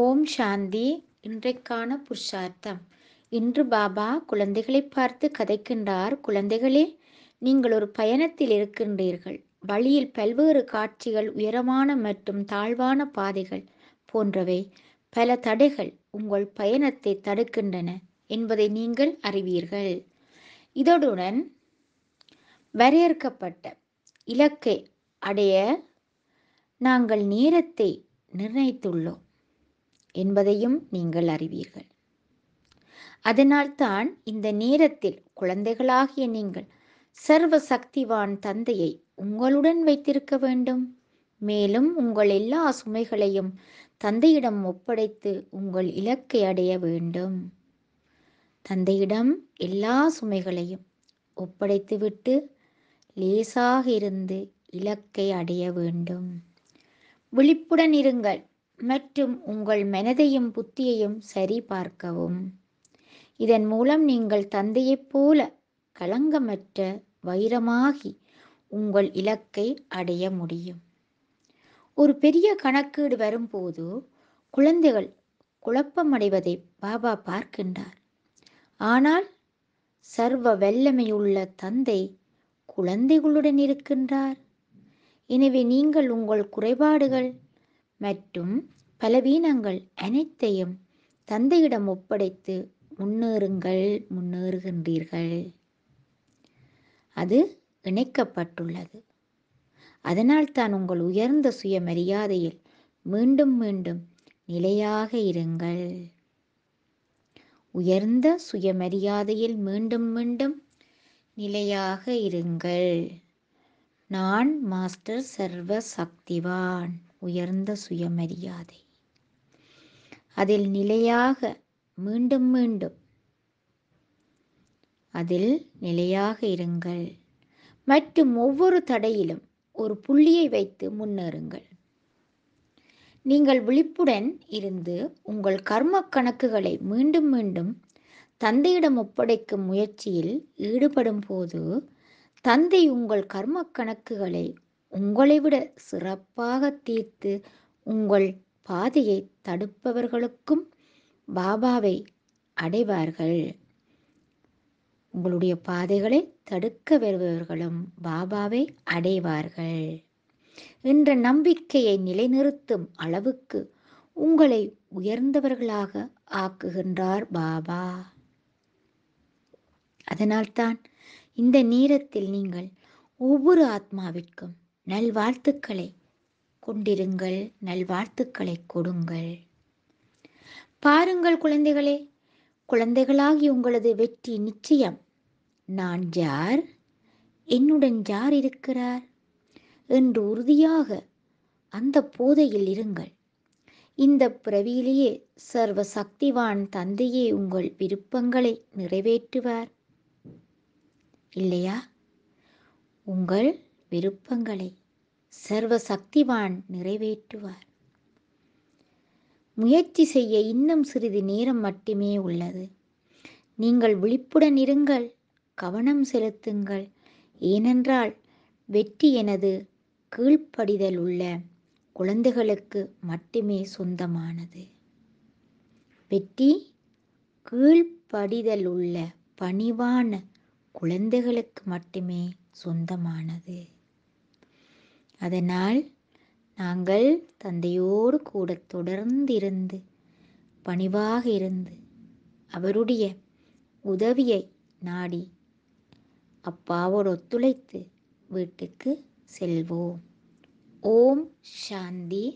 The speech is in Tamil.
ஓம் சாந்தி இன்றைக்கான புருஷார்த்தம் இன்று பாபா குழந்தைகளை பார்த்து கதைக்கின்றார் குழந்தைகளே நீங்கள் ஒரு பயணத்தில் இருக்கின்றீர்கள் வழியில் பல்வேறு காட்சிகள் உயரமான மற்றும் தாழ்வான பாதைகள் போன்றவை பல தடைகள் உங்கள் பயணத்தை தடுக்கின்றன என்பதை நீங்கள் அறிவீர்கள் இதனுடன் வரையறுக்கப்பட்ட இலக்கை அடைய நாங்கள் நேரத்தை நிர்ணயித்துள்ளோம் என்பதையும் நீங்கள் அறிவீர்கள் அதனால்தான் இந்த நேரத்தில் குழந்தைகளாகிய நீங்கள் சர்வ சக்திவான் தந்தையை உங்களுடன் வைத்திருக்க வேண்டும் மேலும் உங்கள் எல்லா சுமைகளையும் தந்தையிடம் ஒப்படைத்து உங்கள் இலக்கை அடைய வேண்டும் தந்தையிடம் எல்லா சுமைகளையும் ஒப்படைத்துவிட்டு லேசாக இருந்து இலக்கை அடைய வேண்டும் விழிப்புடன் இருங்கள் மற்றும் உங்கள் மனதையும் புத்தியையும் சரி பார்க்கவும் இதன் மூலம் நீங்கள் தந்தையைப் போல களங்கமற்ற வைரமாகி உங்கள் இலக்கை அடைய முடியும் ஒரு பெரிய கணக்கீடு வரும்போது குழந்தைகள் குழப்பமடைவதை பாபா பார்க்கின்றார் ஆனால் சர்வ வல்லமையுள்ள தந்தை குழந்தைகளுடன் இருக்கின்றார் எனவே நீங்கள் உங்கள் குறைபாடுகள் மற்றும் பலவீனங்கள் அனைத்தையும் தந்தையிடம் ஒப்படைத்து முன்னேறுங்கள் முன்னேறுகின்றீர்கள் அது இணைக்கப்பட்டுள்ளது அதனால் தான் உங்கள் உயர்ந்த சுயமரியாதையில் மீண்டும் மீண்டும் நிலையாக இருங்கள் உயர்ந்த சுயமரியாதையில் மீண்டும் மீண்டும் நிலையாக இருங்கள் நான் மாஸ்டர் சர்வ சக்திவான் உயர்ந்த சுயமரியாதை அதில் நிலையாக மீண்டும் மீண்டும் அதில் நிலையாக இருங்கள் மற்றும் ஒவ்வொரு தடையிலும் ஒரு புள்ளியை வைத்து முன்னேறுங்கள் நீங்கள் விழிப்புடன் இருந்து உங்கள் கர்ம கணக்குகளை மீண்டும் மீண்டும் தந்தையிடம் ஒப்படைக்கும் முயற்சியில் ஈடுபடும் போது தந்தை உங்கள் கர்ம கணக்குகளை உங்களை விட சிறப்பாக தீர்த்து உங்கள் பாதையை தடுப்பவர்களுக்கும் பாபாவை அடைவார்கள் உங்களுடைய பாதைகளை தடுக்க வருபவர்களும் பாபாவை அடைவார்கள் என்ற நம்பிக்கையை நிலைநிறுத்தும் அளவுக்கு உங்களை உயர்ந்தவர்களாக ஆக்குகின்றார் பாபா அதனால்தான் இந்த நேரத்தில் நீங்கள் ஒவ்வொரு ஆத்மாவிற்கும் நல்வாழ்த்துக்களை கொண்டிருங்கள் நல்வாழ்த்துக்களை கொடுங்கள் பாருங்கள் குழந்தைகளே குழந்தைகளாகி உங்களது வெற்றி நிச்சயம் நான் ஜார் என்னுடன் ஜார் இருக்கிறார் என்று உறுதியாக அந்த போதையில் இருங்கள் இந்த பிரவியிலேயே சர்வ சக்திவான் தந்தையே உங்கள் விருப்பங்களை நிறைவேற்றுவார் இல்லையா உங்கள் விருப்பங்களை சர்வ சக்திவான் நிறைவேற்றுவார் முயற்சி செய்ய இன்னும் சிறிது நேரம் மட்டுமே உள்ளது நீங்கள் விழிப்புடன் இருங்கள் கவனம் செலுத்துங்கள் ஏனென்றால் வெற்றி எனது கீழ்ப்படிதல் உள்ள குழந்தைகளுக்கு மட்டுமே சொந்தமானது வெற்றி கீழ்ப்படிதல் உள்ள பணிவான குழந்தைகளுக்கு மட்டுமே சொந்தமானது அதனால் நாங்கள் தந்தையோடு கூட தொடர்ந்திருந்து பணிவாக இருந்து அவருடைய உதவியை நாடி அப்பாவோடு ஒத்துழைத்து வீட்டுக்கு செல்வோம் ஓம் சாந்தி